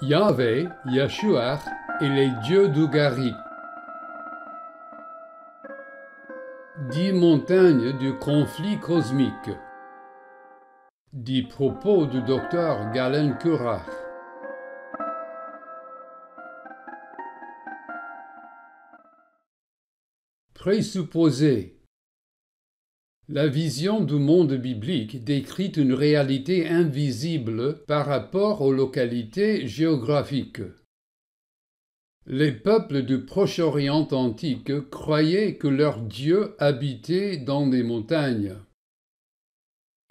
Yahvé, Yeshua et les dieux d'Ougari. Dix montagnes du conflit cosmique. Dix propos du docteur Galen Curach. Présupposé la vision du monde biblique décrit une réalité invisible par rapport aux localités géographiques. Les peuples du Proche-Orient antique croyaient que leur Dieu habitait dans des montagnes.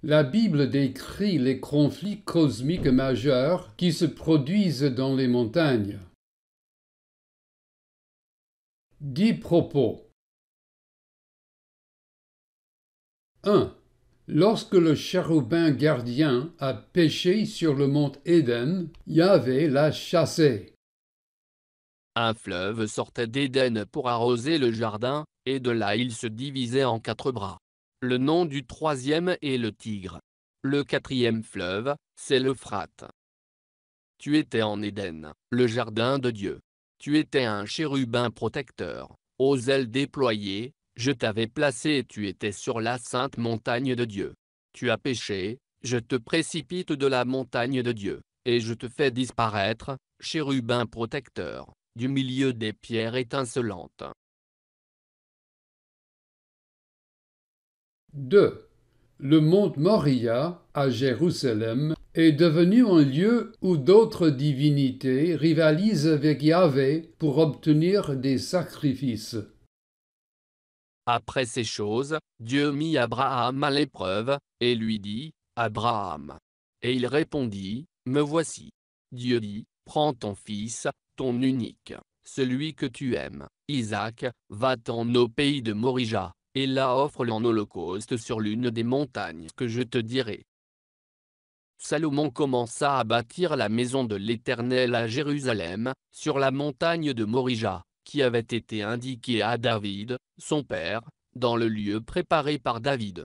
La Bible décrit les conflits cosmiques majeurs qui se produisent dans les montagnes. Dix propos 1. Lorsque le chérubin gardien a pêché sur le mont Éden, Yahvé l'a chassé. Un fleuve sortait d'Éden pour arroser le jardin, et de là il se divisait en quatre bras. Le nom du troisième est le Tigre. Le quatrième fleuve, c'est l'Euphrate. Tu étais en Éden, le jardin de Dieu. Tu étais un chérubin protecteur, aux ailes déployées, je t'avais placé et tu étais sur la sainte montagne de Dieu. Tu as péché, je te précipite de la montagne de Dieu, et je te fais disparaître, chérubin protecteur, du milieu des pierres étincelantes. 2. Le mont Moria, à Jérusalem, est devenu un lieu où d'autres divinités rivalisent avec Yahvé pour obtenir des sacrifices. Après ces choses, Dieu mit Abraham à l'épreuve, et lui dit, Abraham. Et il répondit, Me voici. Dieu dit, Prends ton fils, ton unique, celui que tu aimes, Isaac, va-t'en au pays de Morija, et là offre-le en holocauste sur l'une des montagnes que je te dirai. Salomon commença à bâtir la maison de l'Éternel à Jérusalem, sur la montagne de Morija, qui avait été indiqué à David, son père, dans le lieu préparé par David.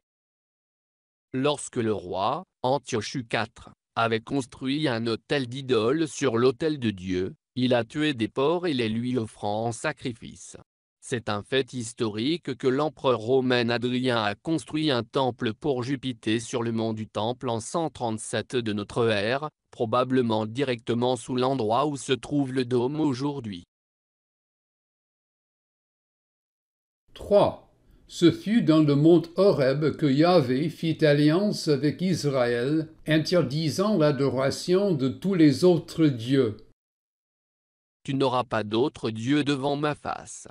Lorsque le roi, Antiochus IV, avait construit un hôtel d'idole sur l'autel de Dieu, il a tué des porcs et les lui offrant en sacrifice. C'est un fait historique que l'empereur romain Adrien a construit un temple pour Jupiter sur le mont du Temple en 137 de notre ère, probablement directement sous l'endroit où se trouve le dôme aujourd'hui. 3. Ce fut dans le mont Horeb que Yahvé fit alliance avec Israël, interdisant l'adoration de tous les autres dieux. Tu n'auras pas d'autre dieu devant ma face.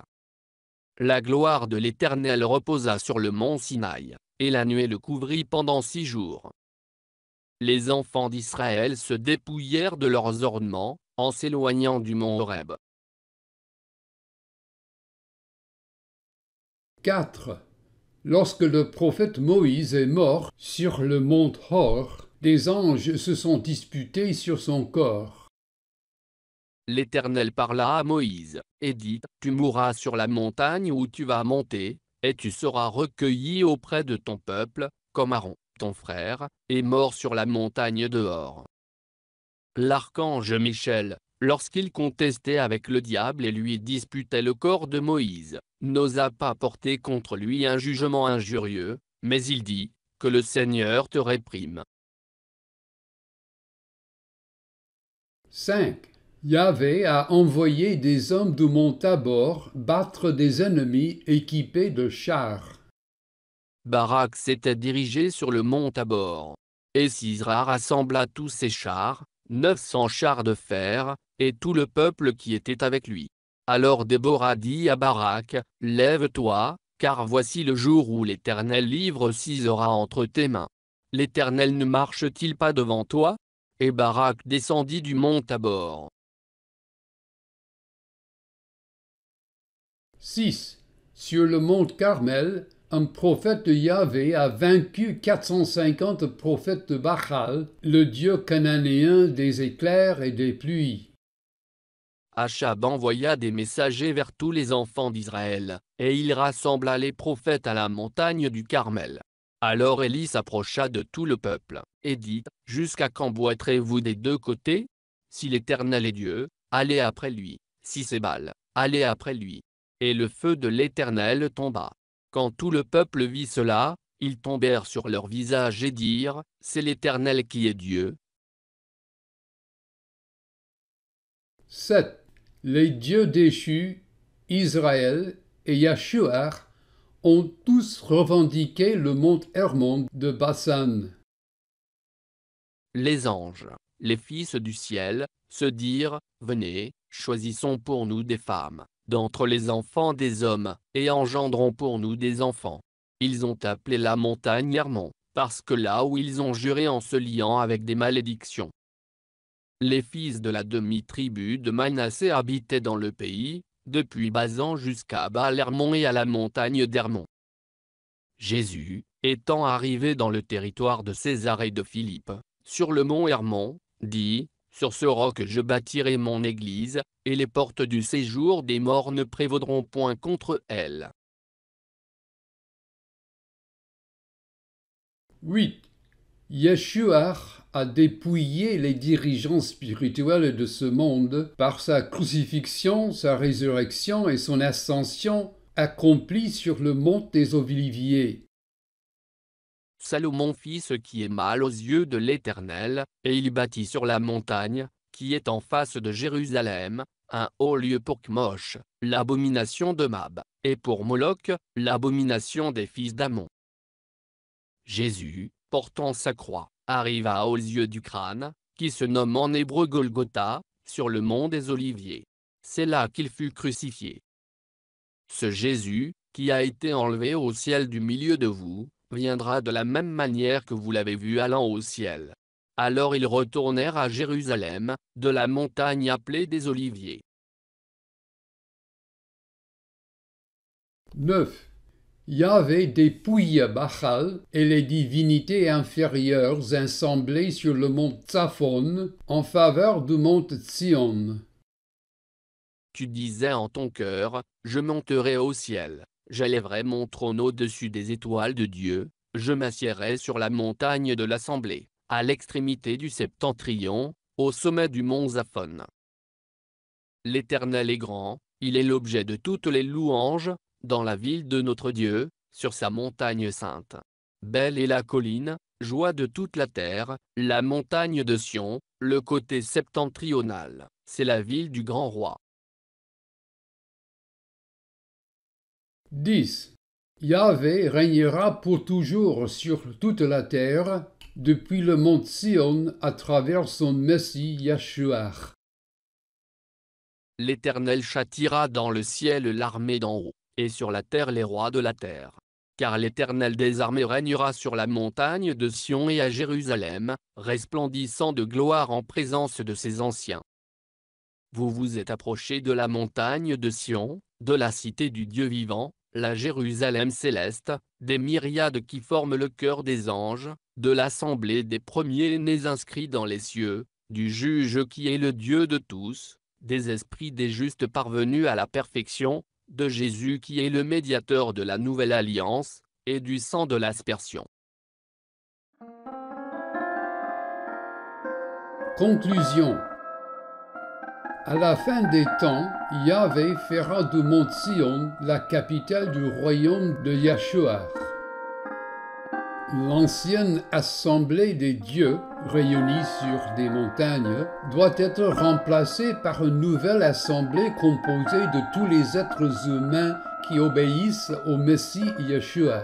La gloire de l'Éternel reposa sur le mont Sinaï, et la nuée le couvrit pendant six jours. Les enfants d'Israël se dépouillèrent de leurs ornements, en s'éloignant du mont Horeb, 4. Lorsque le prophète Moïse est mort sur le mont Hor, des anges se sont disputés sur son corps. L'Éternel parla à Moïse, et dit, Tu mourras sur la montagne où tu vas monter, et tu seras recueilli auprès de ton peuple, comme Aaron, ton frère, est mort sur la montagne dehors. L'archange Michel, lorsqu'il contestait avec le diable et lui disputait le corps de Moïse, n'osa pas porter contre lui un jugement injurieux, mais il dit, que le Seigneur te réprime. 5. Yahvé a envoyé des hommes du mont Tabor battre des ennemis équipés de chars. Barak s'était dirigé sur le mont Tabor. Et Sisra rassembla tous ses chars, 900 chars de fer, et tout le peuple qui était avec lui. Alors Déborah dit à Barak, Lève-toi, car voici le jour où l'Éternel livre Sisera entre tes mains. L'Éternel ne marche-t-il pas devant toi Et Barak descendit du mont Tabor. 6. Sur le mont Carmel, un prophète de Yahvé a vaincu 450 prophètes de Bachal, le dieu cananéen des éclairs et des pluies. Achab envoya des messagers vers tous les enfants d'Israël, et il rassembla les prophètes à la montagne du Carmel. Alors Élie s'approcha de tout le peuple, et dit, Jusqu'à quand boiterez-vous des deux côtés Si l'Éternel est Dieu, allez après lui, si c'est Baal, allez après lui. Et le feu de l'Éternel tomba. Quand tout le peuple vit cela, ils tombèrent sur leur visage et dirent, C'est l'Éternel qui est Dieu. 7 les dieux déchus, Israël et Yahshua ont tous revendiqué le mont Hermon de Bassan. Les anges, les fils du ciel, se dirent, venez, choisissons pour nous des femmes, d'entre les enfants des hommes, et engendrons pour nous des enfants. Ils ont appelé la montagne Hermon, parce que là où ils ont juré en se liant avec des malédictions, les fils de la demi-tribu de Manassé habitaient dans le pays, depuis Bazan jusqu'à baal et à la montagne d'Hermon. Jésus, étant arrivé dans le territoire de César et de Philippe, sur le mont Hermon, dit, Sur ce roc je bâtirai mon église, et les portes du séjour des morts ne prévaudront point contre elle. 8. Yeshua a dépouillé les dirigeants spirituels de ce monde par sa crucifixion, sa résurrection et son ascension accomplie sur le mont des Oliviers. Salomon fit ce qui est mal aux yeux de l'Éternel, et il bâtit sur la montagne, qui est en face de Jérusalem, un haut lieu pour Kmosh, l'abomination de Mab, et pour Moloch, l'abomination des fils d'Amon. Jésus, portant sa croix, arriva aux yeux du crâne, qui se nomme en hébreu Golgotha, sur le mont des Oliviers. C'est là qu'il fut crucifié. Ce Jésus, qui a été enlevé au ciel du milieu de vous, viendra de la même manière que vous l'avez vu allant au ciel. Alors ils retournèrent à Jérusalem, de la montagne appelée des Oliviers. 9. Yahvé dépouille Bachal et les divinités inférieures assemblées sur le mont Zaphon en faveur du mont Sion. Tu disais en ton cœur, je monterai au ciel, j'élèverai mon trône au-dessus des étoiles de Dieu, je m'assiérai sur la montagne de l'assemblée, à l'extrémité du septentrion, au sommet du mont Zaphon. L'Éternel est grand, il est l'objet de toutes les louanges, dans la ville de notre Dieu, sur sa montagne sainte. Belle est la colline, joie de toute la terre, la montagne de Sion, le côté septentrional, c'est la ville du grand roi. 10. Yahvé régnera pour toujours sur toute la terre, depuis le mont Sion à travers son Messie Yahshua. L'Éternel châtira dans le ciel l'armée d'en haut et sur la terre les rois de la terre. Car l'Éternel des armées régnera sur la montagne de Sion et à Jérusalem, resplendissant de gloire en présence de ses anciens. Vous vous êtes approchés de la montagne de Sion, de la cité du Dieu vivant, la Jérusalem céleste, des myriades qui forment le cœur des anges, de l'assemblée des premiers-nés inscrits dans les cieux, du juge qui est le Dieu de tous, des esprits des justes parvenus à la perfection, de Jésus qui est le médiateur de la nouvelle alliance, et du sang de l'aspersion. Conclusion À la fin des temps, Yahvé fera du mont Sion la capitale du royaume de Yahshua. L'ancienne assemblée des dieux réunis sur des montagnes, doit être remplacé par une nouvelle assemblée composée de tous les êtres humains qui obéissent au Messie Yeshua.